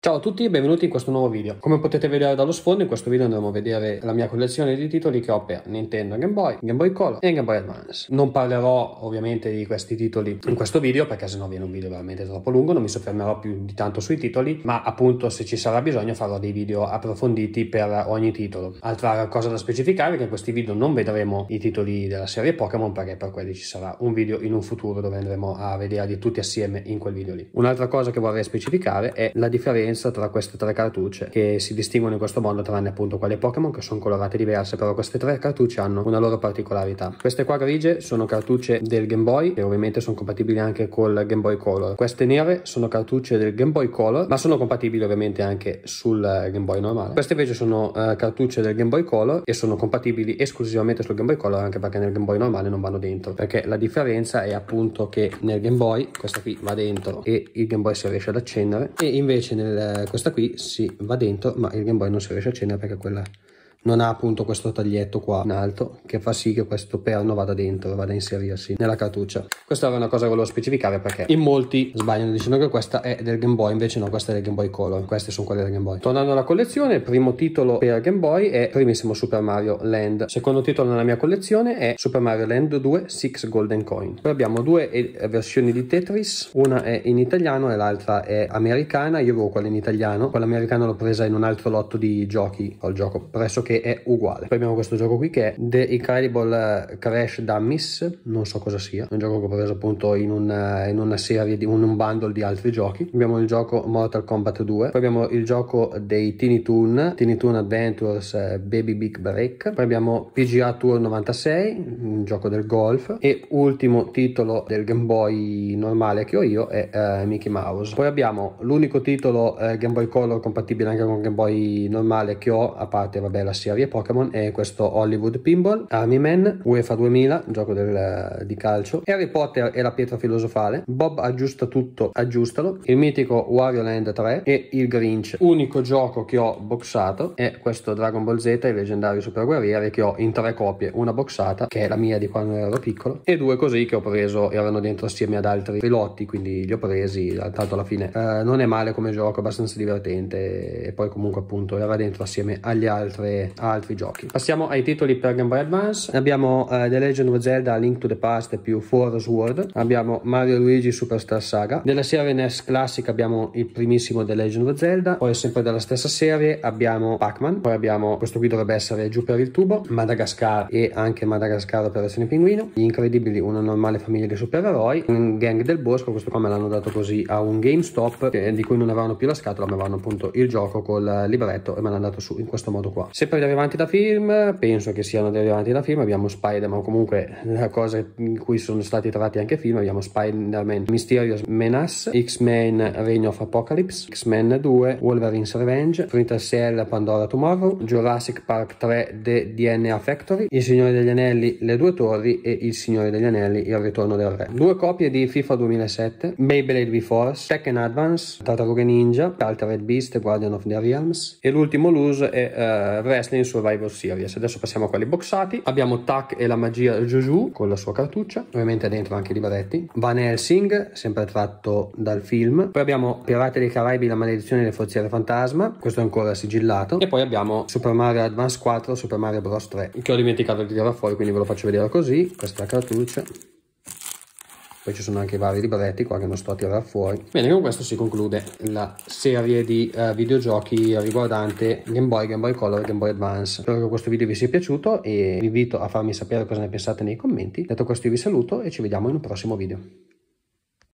Ciao a tutti e benvenuti in questo nuovo video. Come potete vedere dallo sfondo in questo video andremo a vedere la mia collezione di titoli che ho per Nintendo Game Boy, Game Boy Color e Game Boy Advance. Non parlerò ovviamente di questi titoli in questo video perché sennò viene un video veramente troppo lungo, non mi soffermerò più di tanto sui titoli, ma appunto se ci sarà bisogno farò dei video approfonditi per ogni titolo. Altra cosa da specificare è che in questi video non vedremo i titoli della serie Pokémon perché per quelli ci sarà un video in un futuro dove andremo a vederli tutti assieme in quel video lì. Un'altra cosa che vorrei specificare è la differenza differenza tra queste tre cartucce che si distinguono in questo modo tranne appunto quelle Pokémon che sono colorate diverse però queste tre cartucce hanno una loro particolarità queste qua grigie sono cartucce del Game Boy e ovviamente sono compatibili anche col Game Boy Color queste nere sono cartucce del Game Boy Color ma sono compatibili ovviamente anche sul eh, Game Boy normale queste invece sono uh, cartucce del Game Boy Color e sono compatibili esclusivamente sul Game Boy Color anche perché nel Game Boy normale non vanno dentro perché la differenza è appunto che nel Game Boy questa qui va dentro e il Game Boy si riesce ad accendere e invece nel questa qui si va dentro ma il Game Boy non si riesce a accendere perché quella non ha appunto questo taglietto qua in alto che fa sì che questo perno vada dentro, vada a inserirsi nella cartuccia. Questa era una cosa che volevo specificare perché in molti sbagliano dicendo che questa è del Game Boy, invece no, questa è del Game Boy Color, queste sono quelle del Game Boy. Tornando alla collezione, il primo titolo per Game Boy è primissimo Super Mario Land, secondo titolo nella mia collezione è Super Mario Land 2 Six Golden Coin. Poi abbiamo due eh, versioni di Tetris, una è in italiano e l'altra è americana, io avevo quella in italiano, quella americana l'ho presa in un altro lotto di giochi, ho il gioco pressoché che è uguale. Poi abbiamo questo gioco qui che è The Incredible Crash Dummies, non so cosa sia, un gioco che ho preso appunto in una, eh, in una serie, di, un, un bundle di altri giochi. Abbiamo il gioco Mortal Kombat 2, poi abbiamo il gioco dei Teeny Toon, Teeny Toon Adventures eh, Baby Big Break, poi abbiamo PGA Tour 96, un gioco del golf e ultimo titolo del Game Boy normale che ho io è eh, Mickey Mouse. Poi abbiamo l'unico titolo eh, Game Boy Color compatibile anche con Game Boy normale che ho, a parte vabbè la serie Pokémon è questo Hollywood Pinball, Army Man, UEFA 2000, gioco del, di calcio, Harry Potter e la pietra filosofale, Bob aggiusta tutto, aggiustalo, il mitico Wario Land 3 e il Grinch. Unico gioco che ho boxato è questo Dragon Ball Z, il leggendario super guerriere che ho in tre copie, una boxata che è la mia di quando ero piccolo e due così che ho preso, erano dentro assieme ad altri piloti, quindi li ho presi, tanto alla fine eh, non è male come gioco, abbastanza divertente e poi comunque appunto era dentro assieme agli altri a altri giochi. Passiamo ai titoli per Game Boy Advance. Abbiamo uh, The Legend of Zelda Link to the Past più Forest World. Abbiamo Mario e Luigi Superstar Saga. Della serie NES Classic abbiamo il primissimo The Legend of Zelda. Poi sempre della stessa serie abbiamo Pac-Man. Poi abbiamo, questo qui dovrebbe essere Giù per il tubo, Madagascar e anche Madagascar Operazione Pinguino. Gli Incredibili, una normale famiglia di supereroi. Un Gang del Bosco, questo qua me l'hanno dato così a un GameStop che, di cui non avevano più la scatola ma avevano appunto il gioco col libretto e me l'hanno dato su in questo modo qua. Sempre dei derivanti da film, penso che siano derivanti da film, abbiamo Spider-Man, comunque la cosa in cui sono stati tratti anche film, abbiamo Spider-Man Mysterious Menace, X-Men Regno of Apocalypse, X-Men 2, Wolverine's Revenge, Splinter Cell Pandora Tomorrow, Jurassic Park 3 The DNA Factory, Il Signore degli Anelli Le Due Torri e Il Signore degli Anelli Il Ritorno del Re. Due copie di FIFA 2007, Beyblade V-Force, Tekken Advance, Tartarughe Ninja, Altered Beast, Guardian of the Realms e l'ultimo loose è uh, Rest Wrestling Survivor Series. Adesso passiamo a quelli boxati. Abbiamo Tac e la magia Juju con la sua cartuccia, ovviamente dentro anche i libretti. Van Helsing, sempre tratto dal film. Poi abbiamo Pirate dei Caraibi, la maledizione delle forziere fantasma, questo è ancora sigillato. E poi abbiamo Super Mario Advance 4, Super Mario Bros 3, che ho dimenticato di tirare fuori, quindi ve lo faccio vedere così. Questa è la cartuccia poi ci sono anche vari libretti qua che non sto a tirar fuori bene con questo si conclude la serie di uh, videogiochi riguardante Game Boy, Game Boy Color e Game Boy Advance spero che questo video vi sia piaciuto e vi invito a farmi sapere cosa ne pensate nei commenti detto questo io vi saluto e ci vediamo in un prossimo video